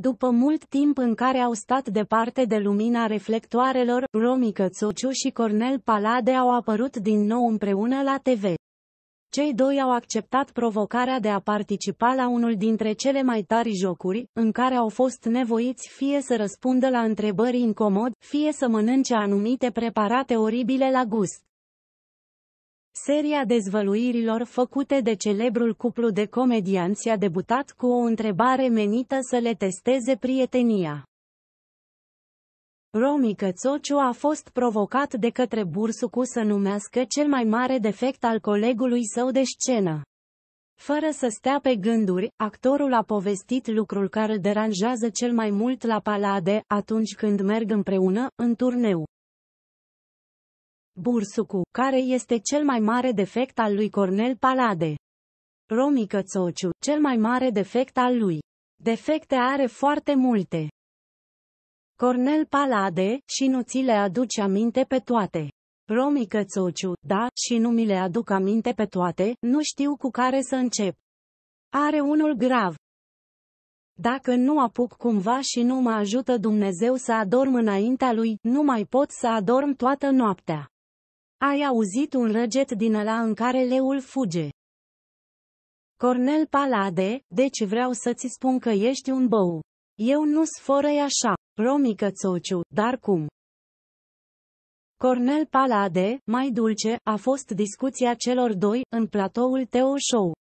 După mult timp în care au stat departe de lumina reflectoarelor, Romi Cățuciu și Cornel Palade au apărut din nou împreună la TV. Cei doi au acceptat provocarea de a participa la unul dintre cele mai tari jocuri, în care au fost nevoiți fie să răspundă la întrebări incomod, fie să mănânce anumite preparate oribile la gust. Seria dezvăluirilor făcute de celebrul cuplu de comedianți a debutat cu o întrebare menită să le testeze prietenia. Romi Cățociu a fost provocat de către Bursucu să numească cel mai mare defect al colegului său de scenă. Fără să stea pe gânduri, actorul a povestit lucrul care îl deranjează cel mai mult la Palade, atunci când merg împreună, în turneu. Bursucu, care este cel mai mare defect al lui Cornel Palade. Romică Țociu, cel mai mare defect al lui. Defecte are foarte multe. Cornel Palade, și nu ți le aduci aminte pe toate. Romică Țociu, da, și nu mi le aduc aminte pe toate, nu știu cu care să încep. Are unul grav. Dacă nu apuc cumva și nu mă ajută Dumnezeu să adorm înaintea lui, nu mai pot să adorm toată noaptea. Ai auzit un răget din ăla în care leul fuge. Cornel Palade, deci vreau să-ți spun că ești un bău. Eu nu-s așa, romică țociu, dar cum? Cornel Palade, mai dulce, a fost discuția celor doi, în platoul Teo Show.